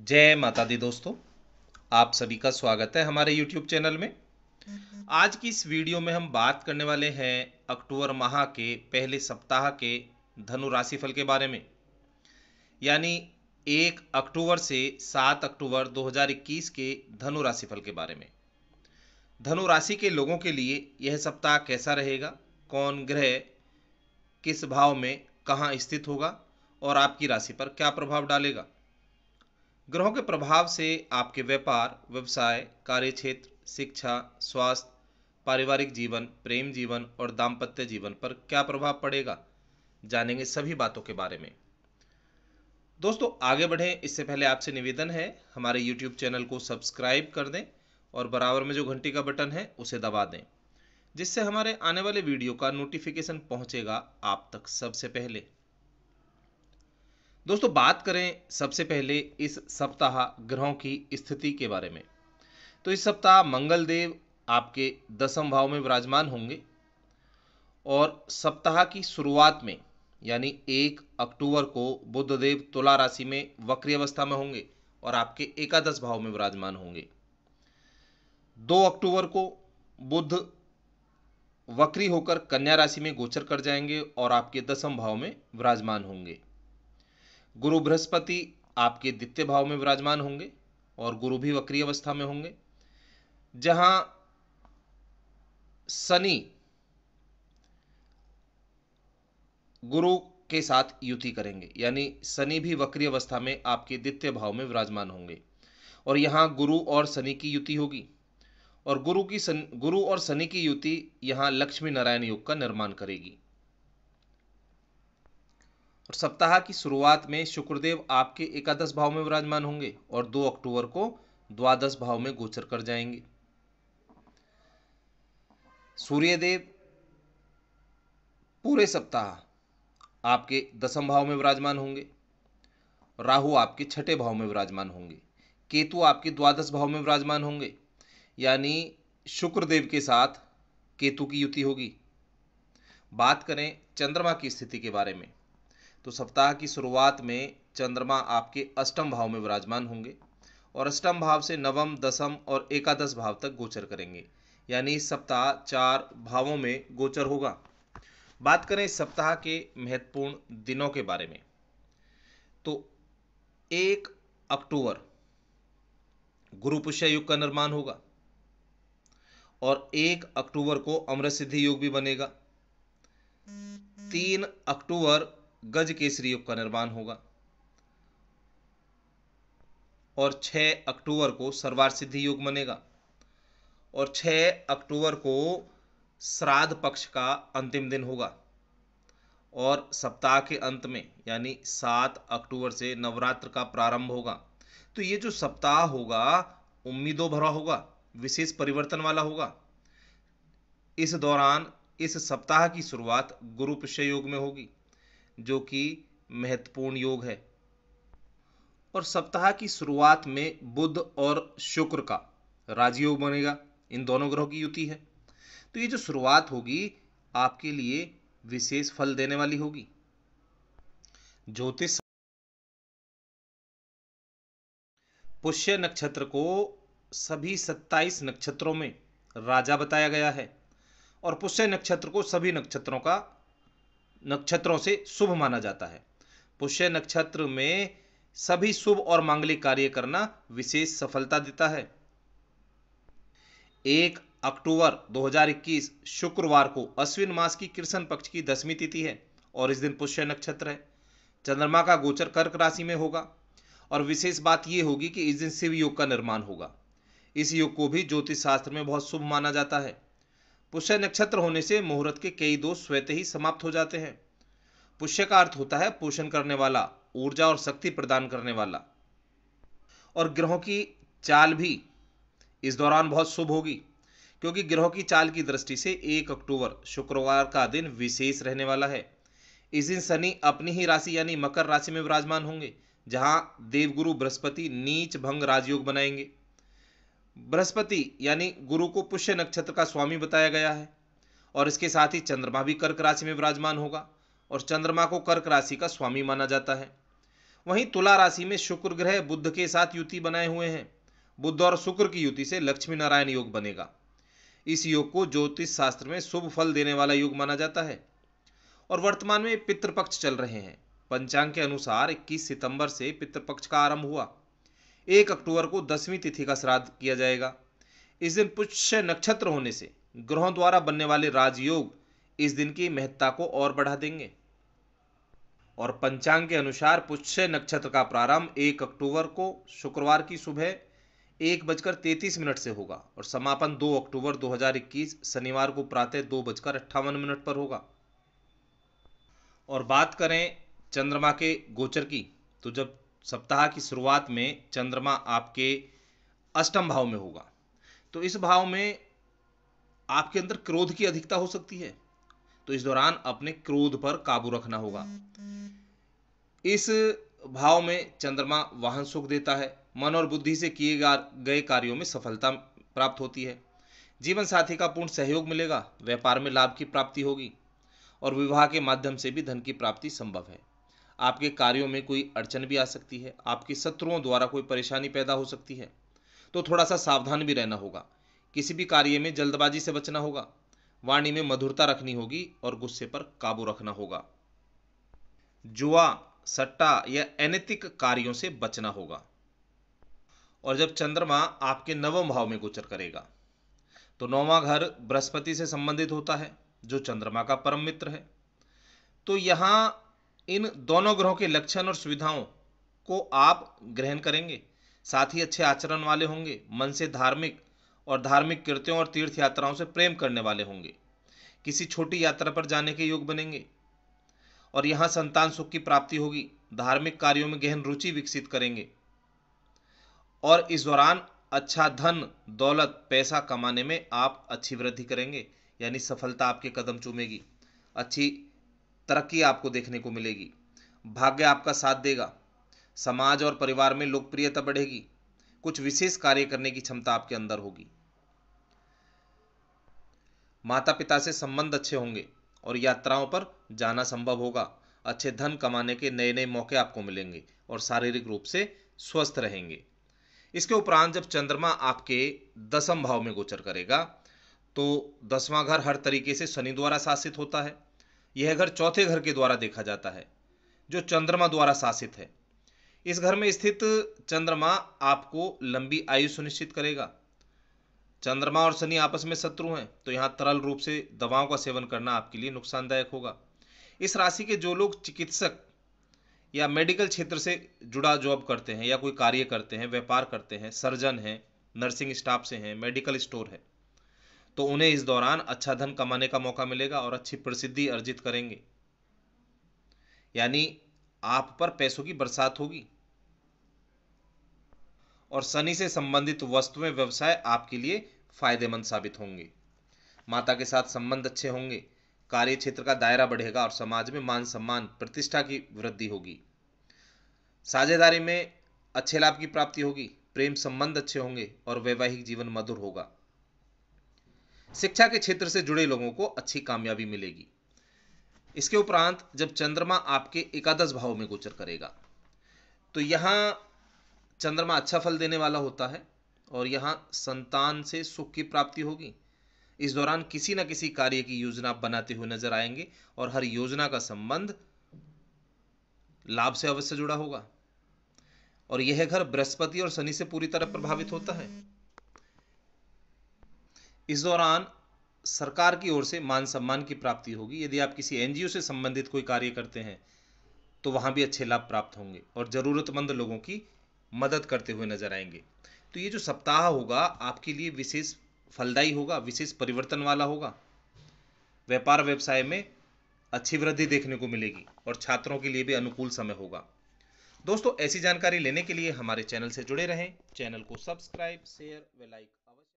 जय माता दी दोस्तों आप सभी का स्वागत है हमारे YouTube चैनल में आज की इस वीडियो में हम बात करने वाले हैं अक्टूबर माह के पहले सप्ताह के धनु फल के बारे में यानी एक अक्टूबर से सात अक्टूबर 2021 के धनु फल के बारे में धनु राशि के लोगों के लिए यह सप्ताह कैसा रहेगा कौन ग्रह किस भाव में कहाँ स्थित होगा और आपकी राशि पर क्या प्रभाव डालेगा ग्रहों के प्रभाव से आपके व्यापार व्यवसाय कार्य क्षेत्र शिक्षा स्वास्थ्य पारिवारिक जीवन प्रेम जीवन और दाम्पत्य जीवन पर क्या प्रभाव पड़ेगा जानेंगे सभी बातों के बारे में दोस्तों आगे बढ़ें इससे पहले आपसे निवेदन है हमारे यूट्यूब चैनल को सब्सक्राइब कर दें और बराबर में जो घंटी का बटन है उसे दबा दें जिससे हमारे आने वाले वीडियो का नोटिफिकेशन पहुंचेगा आप तक सबसे पहले दोस्तों बात करें सबसे पहले इस सप्ताह ग्रहों की स्थिति के बारे में तो इस सप्ताह मंगल देव आपके दसम भाव में विराजमान होंगे और सप्ताह की शुरुआत में यानी एक अक्टूबर को बुद्ध देव तुला राशि में वक्री अवस्था में होंगे और आपके एकादश भाव में विराजमान होंगे दो अक्टूबर को बुद्ध वक्री होकर कन्या राशि में गोचर कर जाएंगे और आपके दसम भाव में विराजमान होंगे गुरु बृहस्पति आपके द्वितीय भाव में विराजमान होंगे और गुरु भी वक्री अवस्था में होंगे जहां शनि गुरु के साथ युति करेंगे यानी शनि भी वक्री अवस्था में आपके द्वितीय भाव में विराजमान होंगे और यहाँ गुरु और शनि की युति होगी और गुरु की सन गुरु और शनि की युति यहाँ लक्ष्मी नारायण योग का निर्माण करेगी और सप्ताह की शुरुआत में शुक्रदेव आपके एकादश भाव में विराजमान होंगे और 2 अक्टूबर को द्वादश भाव में गोचर कर जाएंगे सूर्यदेव पूरे सप्ताह आपके दसम भाव में विराजमान होंगे राहु आपके छठे भाव में विराजमान होंगे केतु आपके द्वादश भाव में विराजमान होंगे यानी शुक्रदेव के साथ केतु की युति होगी बात करें चंद्रमा की स्थिति के बारे में तो सप्ताह की शुरुआत में चंद्रमा आपके अष्टम भाव में विराजमान होंगे और अष्टम भाव से नवम दसम और एकादश भाव तक गोचर करेंगे यानी इस सप्ताह चार भावों में गोचर होगा बात करें सप्ताह के महत्वपूर्ण दिनों के बारे में तो एक अक्टूबर गुरु पुष्य युग का निर्माण होगा और एक अक्टूबर को अमृत सिद्धि योग भी बनेगा तीन अक्टूबर गज केसरी युग का निर्माण होगा और 6 अक्टूबर को सर्वार सिद्धि युग मनेगा और 6 अक्टूबर को श्राद्ध पक्ष का अंतिम दिन होगा और सप्ताह के अंत में यानी सात अक्टूबर से नवरात्र का प्रारंभ होगा तो ये जो सप्ताह होगा उम्मीदों भरा होगा विशेष परिवर्तन वाला होगा इस दौरान इस सप्ताह की शुरुआत गुरु पिष्य योग में होगी जो कि महत्वपूर्ण योग है और सप्ताह की शुरुआत में बुध और शुक्र का राजयोग बनेगा इन दोनों ग्रहों की युति है तो ये जो शुरुआत होगी आपके लिए विशेष फल देने वाली होगी ज्योतिष पुष्य नक्षत्र को सभी सत्ताईस नक्षत्रों में राजा बताया गया है और पुष्य नक्षत्र को सभी नक्षत्रों का नक्षत्रों से शुभ माना जाता है पुष्य नक्षत्र में सभी शुभ और मांगलिक कार्य करना विशेष सफलता देता है एक अक्टूबर 2021 शुक्रवार को अश्विन मास की कृष्ण पक्ष की दसवीं तिथि है और इस दिन पुष्य नक्षत्र है चंद्रमा का गोचर कर्क राशि में होगा और विशेष बात यह होगी कि इस दिन शिव योग का निर्माण होगा इस योग को भी ज्योतिष शास्त्र में बहुत शुभ माना जाता है पुष्य नक्षत्र होने से मुहूर्त के कई दोष स्वेत ही समाप्त हो जाते हैं पुष्य का अर्थ होता है पोषण करने वाला ऊर्जा और शक्ति प्रदान करने वाला और ग्रहों की चाल भी इस दौरान बहुत शुभ होगी क्योंकि ग्रहों की चाल की दृष्टि से एक अक्टूबर शुक्रवार का दिन विशेष रहने वाला है इस दिन शनि अपनी ही राशि यानी मकर राशि में विराजमान होंगे जहां देवगुरु बृहस्पति नीच भंग राजयोग बनाएंगे बृहस्पति यानी गुरु को पुष्य नक्षत्र का स्वामी बताया गया है और इसके साथ ही चंद्रमा भी कर्क राशि में विराजमान होगा और चंद्रमा को कर्क राशि का स्वामी माना जाता है वहीं तुला राशि में शुक्र ग्रह बुद्ध के साथ युति बनाए हुए हैं बुद्ध और शुक्र की युति से लक्ष्मी नारायण योग बनेगा इस योग को ज्योतिष शास्त्र में शुभ फल देने वाला योग माना जाता है और वर्तमान में पितृपक्ष चल रहे हैं पंचांग के अनुसार 21 सितंबर से पितृपक्ष का आरंभ हुआ एक अक्टूबर को दसवीं तिथि का श्राद्ध किया जाएगा इस दिन पुष्य नक्षत्र होने से ग्रहों द्वारा बनने वाले राजयोग इस दिन की महत्ता को और बढ़ा देंगे और पंचांग के अनुसार पुष्य नक्षत्र का प्रारंभ एक अक्टूबर को शुक्रवार की सुबह एक बजकर तैतीस मिनट से होगा और समापन दो अक्टूबर 2021 शनिवार को प्रातः दो बजकर अट्ठावन मिनट पर होगा और बात करें चंद्रमा के गोचर की तो जब सप्ताह की शुरुआत में चंद्रमा आपके अष्टम भाव में होगा तो इस भाव में आपके अंदर क्रोध की अधिकता हो सकती है तो इस दौरान अपने क्रोध पर काबू रखना होगा इस भाव में चंद्रमा वाहन सुख देता है मन और बुद्धि से किए गए कार्यों में सफलता प्राप्त होती है जीवन साथी का पूर्ण सहयोग मिलेगा व्यापार में लाभ की प्राप्ति होगी और विवाह के माध्यम से भी धन की प्राप्ति संभव है आपके कार्यों में कोई अड़चन भी आ सकती है आपके शत्रुओं द्वारा कोई परेशानी पैदा हो सकती है तो थोड़ा सा सावधान भी रहना होगा किसी भी कार्य में जल्दबाजी से बचना होगा वाणी में मधुरता रखनी होगी और गुस्से पर काबू रखना होगा जुआ सट्टा या अनैतिक कार्यों से बचना होगा और जब चंद्रमा आपके नवम भाव में गोचर करेगा तो नौवा घर बृहस्पति से संबंधित होता है जो चंद्रमा का परम मित्र है तो यहां इन दोनों ग्रहों के लक्षण और सुविधाओं को आप ग्रहण करेंगे साथ ही अच्छे आचरण वाले होंगे मन से धार्मिक और धार्मिक कृत्यों और तीर्थ यात्राओं से प्रेम करने वाले होंगे किसी छोटी यात्रा पर जाने के योग बनेंगे और यहाँ संतान सुख की प्राप्ति होगी धार्मिक कार्यों में गहन रुचि विकसित करेंगे और इस दौरान अच्छा धन दौलत पैसा कमाने में आप अच्छी वृद्धि करेंगे यानी सफलता आपके कदम चूमेगी अच्छी तरक्की आपको देखने को मिलेगी भाग्य आपका साथ देगा समाज और परिवार में लोकप्रियता बढ़ेगी कुछ विशेष कार्य करने की क्षमता आपके अंदर होगी माता पिता से संबंध अच्छे होंगे और यात्राओं पर जाना संभव होगा अच्छे धन कमाने के नए नए मौके आपको मिलेंगे और शारीरिक रूप से स्वस्थ रहेंगे इसके उपरांत जब चंद्रमा आपके दसम भाव में गोचर करेगा तो दसवां घर हर तरीके से शनि द्वारा शासित होता है यह घर चौथे घर के द्वारा देखा जाता है जो चंद्रमा द्वारा शासित है इस घर में स्थित चंद्रमा आपको लंबी आयु सुनिश्चित करेगा चंद्रमा और शनि आपस में शत्रु हैं तो यहाँ तरल रूप से दवाओं का सेवन करना आपके लिए नुकसानदायक होगा इस राशि के जो लोग चिकित्सक या मेडिकल क्षेत्र से जुड़ा जॉब करते हैं या कोई कार्य करते हैं व्यापार करते हैं सर्जन हैं नर्सिंग स्टाफ से हैं मेडिकल स्टोर है तो उन्हें इस दौरान अच्छा धन कमाने का मौका मिलेगा और अच्छी प्रसिद्धि अर्जित करेंगे यानी आप पर पैसों की बरसात होगी और शनि से संबंधित वस्तुएं व्यवसाय आपके लिए फायदेमंद साबित होंगे माता के साथ संबंध अच्छे होंगे कार्य क्षेत्र का दायरा बढ़ेगा और समाज में मान सम्मान प्रतिष्ठा की वृद्धि होगी साझेदारी में अच्छे लाभ की प्राप्ति होगी प्रेम संबंध अच्छे होंगे और वैवाहिक जीवन मधुर होगा शिक्षा के क्षेत्र से जुड़े लोगों को अच्छी कामयाबी मिलेगी इसके उपरांत जब चंद्रमा आपके एकादश भाव में गोचर करेगा तो यहाँ चंद्रमा अच्छा फल देने वाला होता है और यहाँ संतान से सुख की प्राप्ति होगी इस दौरान किसी न किसी कार्य की योजना बनाते हुए नजर आएंगे और हर योजना का संबंध लाभ से अवश्य जुड़ा होगा और यह घर बृहस्पति और शनि से पूरी तरह प्रभावित होता है इस दौरान सरकार की ओर से मान सम्मान की प्राप्ति होगी यदि आप किसी एन से संबंधित कोई कार्य करते हैं तो वहाँ भी अच्छे लाभ प्राप्त होंगे और ज़रूरतमंद लोगों की मदद करते हुए नजर आएंगे तो ये जो सप्ताह होगा आपके लिए विशेष फलदायी होगा विशेष परिवर्तन वाला होगा व्यापार व्यवसाय में अच्छी वृद्धि देखने को मिलेगी और छात्रों के लिए भी अनुकूल समय होगा दोस्तों ऐसी जानकारी लेने के लिए हमारे चैनल से जुड़े रहें चैनल को सब्सक्राइब शेयर व लाइक अवश्य